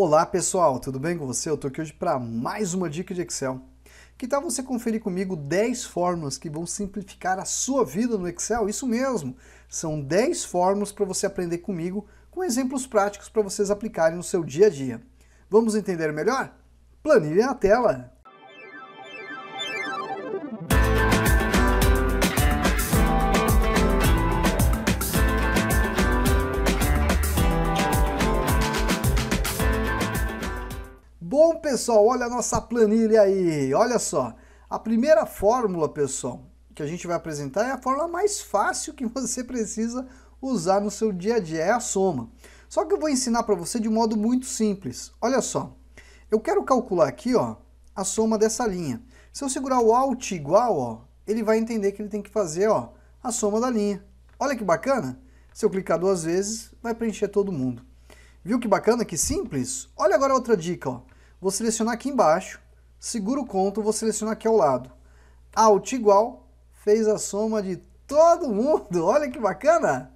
Olá pessoal, tudo bem com você? Eu estou aqui hoje para mais uma dica de Excel. Que tal você conferir comigo 10 fórmulas que vão simplificar a sua vida no Excel? Isso mesmo, são 10 fórmulas para você aprender comigo com exemplos práticos para vocês aplicarem no seu dia a dia. Vamos entender melhor? Planilha na tela! pessoal, olha a nossa planilha aí. Olha só. A primeira fórmula, pessoal, que a gente vai apresentar é a fórmula mais fácil que você precisa usar no seu dia a dia, é a soma. Só que eu vou ensinar para você de um modo muito simples. Olha só. Eu quero calcular aqui, ó, a soma dessa linha. Se eu segurar o alt igual, ó, ele vai entender que ele tem que fazer, ó, a soma da linha. Olha que bacana. Se eu clicar duas vezes, vai preencher todo mundo. Viu que bacana, que simples? Olha agora outra dica, ó vou selecionar aqui embaixo, seguro o conto, vou selecionar aqui ao lado. Alt igual, fez a soma de todo mundo, olha que bacana!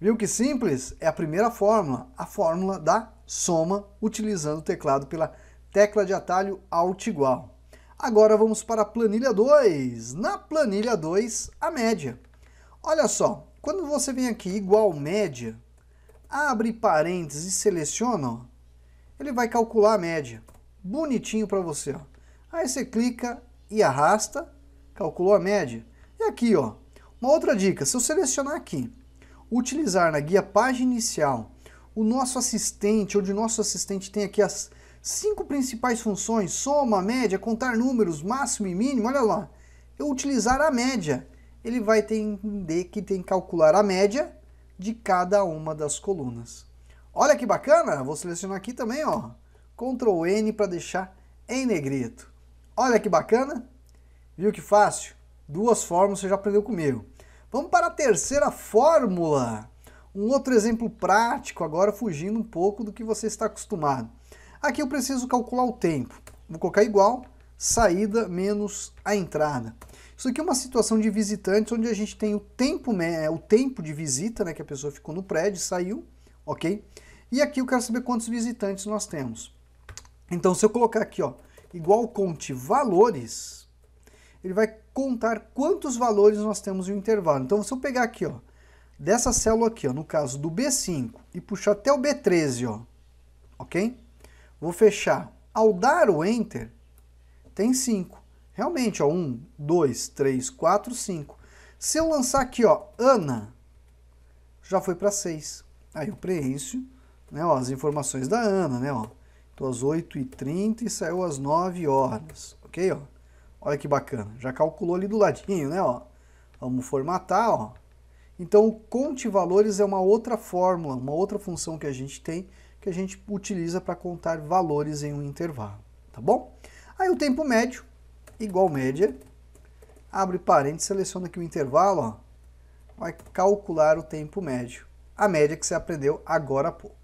Viu que simples? É a primeira fórmula, a fórmula da soma, utilizando o teclado pela tecla de atalho Alt igual. Agora vamos para a planilha 2. Na planilha 2, a média. Olha só, quando você vem aqui igual média, abre parênteses e seleciona, ele vai calcular a média. Bonitinho para você. Ó. Aí você clica e arrasta, calculou a média. E aqui, ó, uma outra dica, se eu selecionar aqui, utilizar na guia página inicial, o nosso assistente, onde o nosso assistente tem aqui as cinco principais funções, soma, média, contar números, máximo e mínimo, olha lá. Eu utilizar a média, ele vai entender que tem que calcular a média de cada uma das colunas. Olha que bacana, vou selecionar aqui também, ó. Ctrl N para deixar em negrito. Olha que bacana. Viu que fácil? Duas fórmulas você já aprendeu comigo. Vamos para a terceira fórmula. Um outro exemplo prático, agora fugindo um pouco do que você está acostumado. Aqui eu preciso calcular o tempo. Vou colocar igual, saída menos a entrada. Isso aqui é uma situação de visitantes, onde a gente tem o tempo, o tempo de visita, né, que a pessoa ficou no prédio, saiu, ok? E aqui eu quero saber quantos visitantes nós temos. Então, se eu colocar aqui, ó, igual conte valores, ele vai contar quantos valores nós temos em um intervalo. Então, se eu pegar aqui, ó, dessa célula aqui, ó, no caso do B5, e puxar até o B13, ó, ok? Vou fechar. Ao dar o Enter, tem 5. Realmente, ó, 1, 2, 3, 4, 5. Se eu lançar aqui, ó, Ana, já foi para 6. Aí eu preencho né, ó, as informações da Ana, né? Ó. Tô às 8h30 e saiu às 9 horas, ok? Ó. Olha que bacana, já calculou ali do ladinho, né? Ó. Vamos formatar, ó. Então, o conte valores é uma outra fórmula, uma outra função que a gente tem, que a gente utiliza para contar valores em um intervalo, tá bom? Aí o tempo médio, igual média, abre parênteses, seleciona aqui o intervalo, ó, vai calcular o tempo médio, a média que você aprendeu agora há pouco.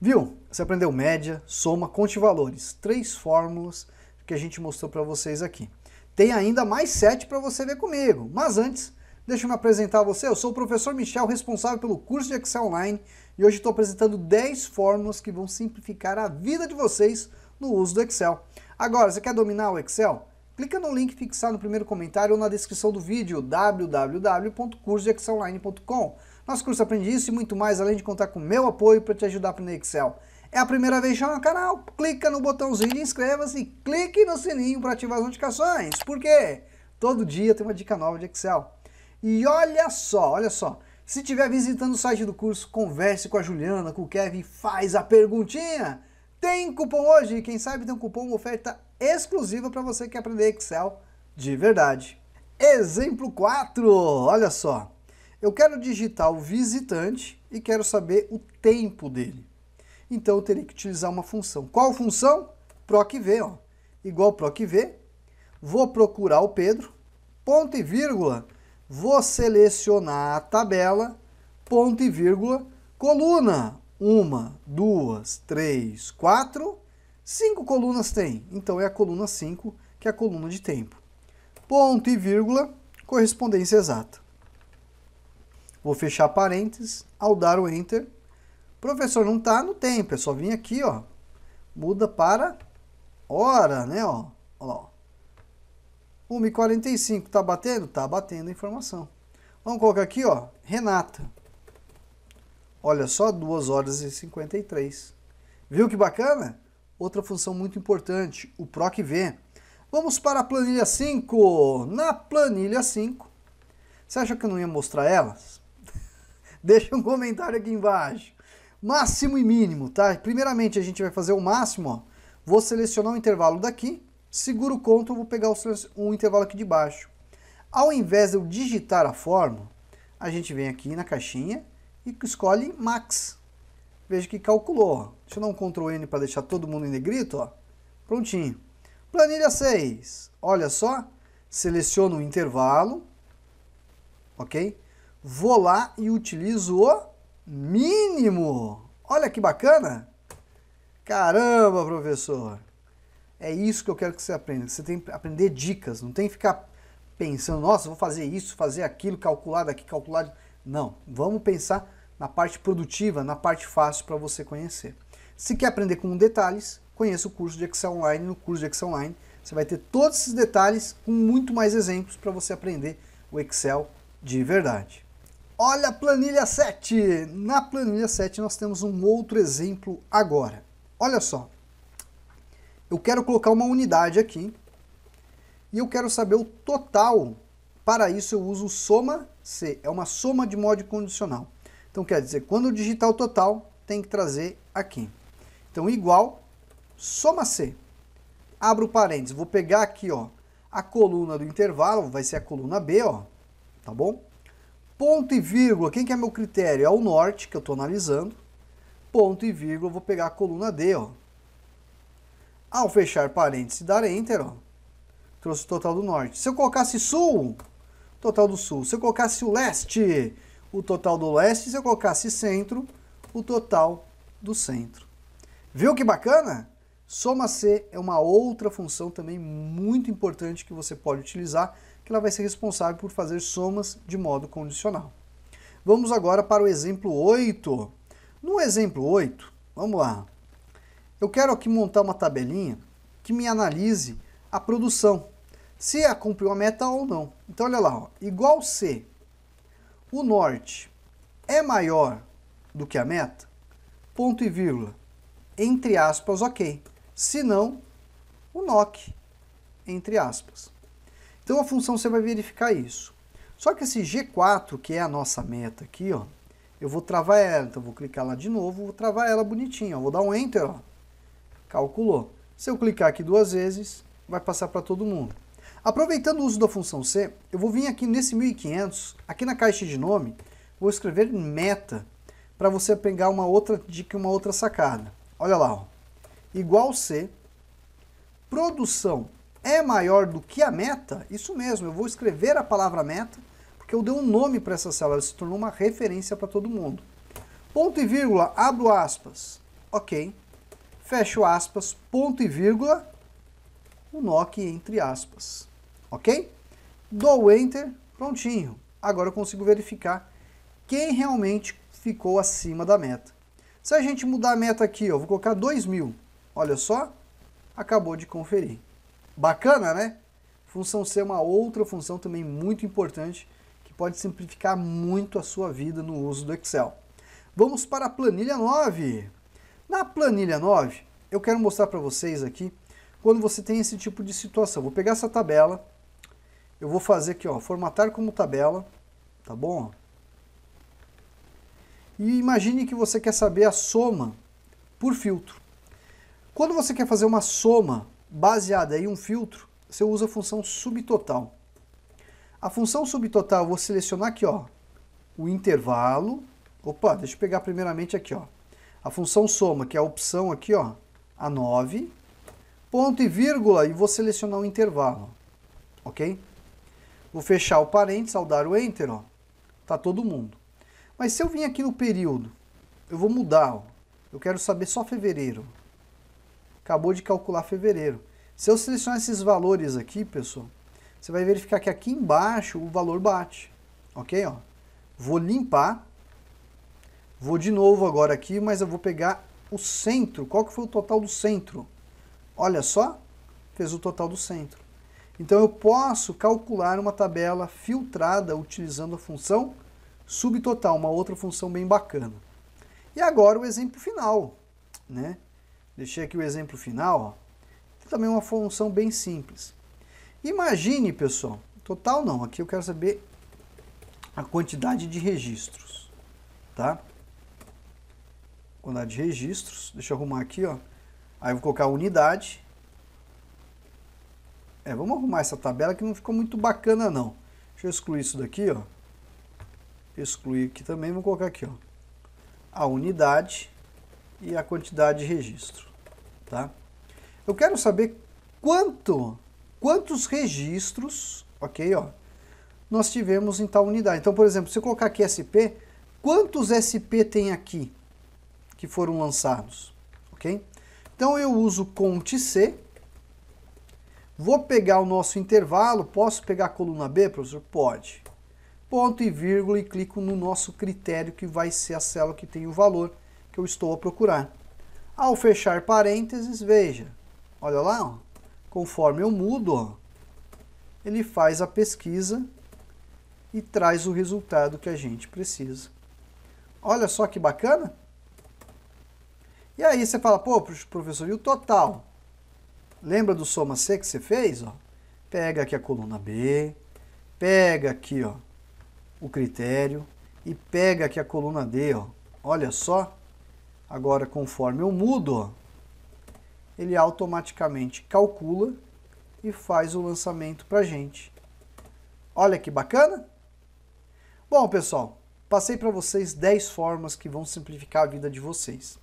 Viu? Você aprendeu média, soma, conte valores. Três fórmulas que a gente mostrou para vocês aqui. Tem ainda mais sete para você ver comigo. Mas antes, deixa eu me apresentar a você. Eu sou o professor Michel, responsável pelo curso de Excel Online. E hoje estou apresentando 10 fórmulas que vão simplificar a vida de vocês no uso do Excel. Agora, você quer dominar o Excel? Clica no link fixado no primeiro comentário ou na descrição do vídeo www.cursoexcelonline.com. Nosso curso aprende isso e muito mais, além de contar com meu apoio para te ajudar a aprender Excel. É a primeira vez já no canal? Clica no botãozinho de inscreva-se e clique no sininho para ativar as notificações. Por quê? Todo dia tem uma dica nova de Excel. E olha só, olha só. Se estiver visitando o site do curso, converse com a Juliana, com o Kevin, faz a perguntinha. Tem cupom hoje, quem sabe tem um cupom, uma oferta exclusiva para você que quer aprender Excel de verdade. Exemplo 4, olha só. Eu quero digitar o visitante e quero saber o tempo dele. Então eu teria que utilizar uma função. Qual função? PROCV, ó. Igual PROCV, vou procurar o Pedro, ponto e vírgula, vou selecionar a tabela, ponto e vírgula, coluna, uma, duas, três, quatro, cinco colunas tem, então é a coluna 5, que é a coluna de tempo. Ponto e vírgula, correspondência exata. Vou fechar parênteses. Ao dar o Enter, professor, não está no tempo. É só vir aqui, ó. Muda para hora, né? Ó, ó. 1h45, tá batendo? Tá batendo a informação. Vamos colocar aqui, ó, Renata. Olha só, 2 horas e 53. Viu que bacana? Outra função muito importante, o PROC V. Vamos para a planilha 5. Na planilha 5, você acha que eu não ia mostrar elas? deixa um comentário aqui embaixo. Máximo e mínimo, tá? Primeiramente, a gente vai fazer o máximo, ó. Vou selecionar o intervalo daqui, seguro o CTRL, vou pegar o, o intervalo aqui de baixo. Ao invés de eu digitar a fórmula, a gente vem aqui na caixinha e escolhe max. Veja que calculou. Ó. Deixa eu dar um Ctrl N para deixar todo mundo em negrito. Ó. Prontinho. Planilha 6. Olha só. Seleciono o intervalo. Ok? vou lá e utilizo o mínimo. Olha que bacana! Caramba, professor! É isso que eu quero que você aprenda. Você tem que aprender dicas, não tem que ficar pensando, nossa, vou fazer isso, fazer aquilo, calcular daqui, calcular. Não, vamos pensar na parte produtiva, na parte fácil para você conhecer. Se quer aprender com detalhes, conheça o curso de Excel Online. No curso de Excel Online, você vai ter todos esses detalhes com muito mais exemplos para você aprender o Excel de verdade. Olha a planilha 7. Na planilha 7 nós temos um outro exemplo agora. Olha só. Eu quero colocar uma unidade aqui e eu quero saber o total. Para isso eu uso soma C, é uma soma de mod condicional. Então quer dizer, quando eu digitar o total, tem que trazer aqui. Então igual soma C. Abro parênteses, vou pegar aqui, ó, a coluna do intervalo, vai ser a coluna B, ó, tá bom? Ponto e vírgula, quem que é meu critério? É o norte, que eu estou analisando. Ponto e vírgula, vou pegar a coluna D, ó. Ao fechar parênteses e dar Enter, ó, trouxe o total do norte. Se eu colocasse sul, total do sul. Se eu colocasse o leste, o total do leste. Se eu colocasse centro, o total do centro. Viu que bacana? Soma C é uma outra função também muito importante que você pode utilizar que ela vai ser responsável por fazer somas de modo condicional. Vamos agora para o exemplo 8. No exemplo 8, vamos lá. Eu quero aqui montar uma tabelinha que me analise a produção, se a é cumpriu a meta ou não. Então, olha lá, ó. igual C, o norte é maior do que a meta, ponto e vírgula, entre aspas, ok. Se não, o NOC, entre aspas. Então a função você vai verificar isso. Só que esse G4, que é a nossa meta aqui, ó, eu vou travar ela. Então vou clicar lá de novo, vou travar ela bonitinha. Ó, vou dar um Enter, ó. calculou. Se eu clicar aqui duas vezes, vai passar para todo mundo. Aproveitando o uso da função C, eu vou vir aqui nesse 1500, aqui na caixa de nome, vou escrever meta, para você pegar uma outra dica, uma outra sacada. Olha lá, ó. igual C, produção é maior do que a meta, isso mesmo, eu vou escrever a palavra meta, porque eu dei um nome para essa célula, ela se tornou uma referência para todo mundo. Ponto e vírgula, abro aspas, ok. Fecho aspas, ponto e vírgula, o NOC entre aspas, ok? Dou Enter, prontinho. Agora eu consigo verificar quem realmente ficou acima da meta. Se a gente mudar a meta aqui, eu vou colocar 2.000, olha só, acabou de conferir. Bacana, né? Função C é uma outra função também muito importante que pode simplificar muito a sua vida no uso do Excel. Vamos para a planilha 9. Na planilha 9, eu quero mostrar para vocês aqui quando você tem esse tipo de situação. Vou pegar essa tabela, eu vou fazer aqui, ó, formatar como tabela, tá bom? E imagine que você quer saber a soma por filtro. Quando você quer fazer uma soma baseada em um filtro, você usa a função subtotal. A função subtotal, eu vou selecionar aqui, ó, o intervalo. Opa, deixa eu pegar primeiramente aqui, ó. A função soma, que é a opção aqui, ó, a 9, ponto e vírgula, e vou selecionar o intervalo, ok? Vou fechar o parênteses, ao dar o Enter, ó, tá todo mundo. Mas se eu vim aqui no período, eu vou mudar, ó, eu quero saber só fevereiro, acabou de calcular fevereiro. Se eu selecionar esses valores aqui, pessoal, você vai verificar que aqui embaixo o valor bate, ok? Ó. Vou limpar, vou de novo agora aqui, mas eu vou pegar o centro, qual que foi o total do centro? Olha só, fez o total do centro. Então eu posso calcular uma tabela filtrada utilizando a função subtotal, uma outra função bem bacana. E agora o exemplo final, né? Deixei aqui o exemplo final. Ó. Tem também uma função bem simples. Imagine, pessoal, total não, aqui eu quero saber a quantidade de registros, tá? Quantidade de registros, deixa eu arrumar aqui, ó. Aí eu vou colocar unidade. É, vamos arrumar essa tabela que não ficou muito bacana não. Deixa eu excluir isso daqui, ó. Excluir aqui também, vou colocar aqui, ó. A unidade e a quantidade de registro, tá? Eu quero saber quanto, quantos registros, ok, ó, nós tivemos em tal unidade. Então, por exemplo, se eu colocar aqui SP, quantos SP tem aqui que foram lançados, ok? Então eu uso CONT C, vou pegar o nosso intervalo, posso pegar a coluna B, professor? Pode. Ponto e vírgula e clico no nosso critério que vai ser a célula que tem o valor que eu estou a procurar. Ao fechar parênteses, veja, olha lá, ó, conforme eu mudo, ó, ele faz a pesquisa e traz o resultado que a gente precisa. Olha só que bacana! E aí você fala, pô, professor, e o total? Lembra do soma C que você fez? Ó? Pega aqui a coluna B, pega aqui ó, o critério e pega aqui a coluna D. Ó. Olha só Agora, conforme eu mudo, ele automaticamente calcula e faz o lançamento para gente. Olha que bacana! Bom, pessoal, passei para vocês 10 formas que vão simplificar a vida de vocês.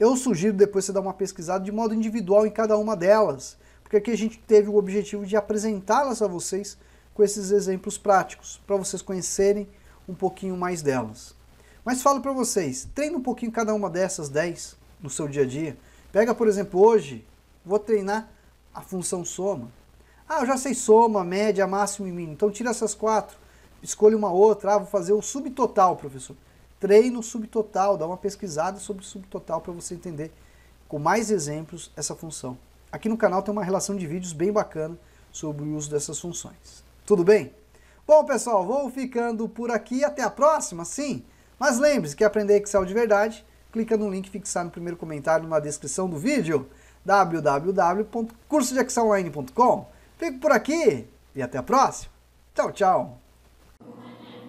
Eu sugiro depois você dar uma pesquisada de modo individual em cada uma delas, porque aqui a gente teve o objetivo de apresentá-las a vocês com esses exemplos práticos, para vocês conhecerem um pouquinho mais delas. Mas falo para vocês, treina um pouquinho cada uma dessas 10 no seu dia a dia. Pega, por exemplo, hoje, vou treinar a função soma. Ah, eu já sei soma, média, máximo e mínimo. Então tira essas quatro, escolha uma outra. Ah, vou fazer o um subtotal, professor. Treino o subtotal, dá uma pesquisada sobre o subtotal para você entender com mais exemplos essa função. Aqui no canal tem uma relação de vídeos bem bacana sobre o uso dessas funções. Tudo bem? Bom, pessoal, vou ficando por aqui. Até a próxima, sim! Mas lembre-se que aprender Excel de verdade, clica no link fixado no primeiro comentário na descrição do vídeo, www.cursodeexcelonline.com. Fico por aqui e até a próxima. Tchau, tchau.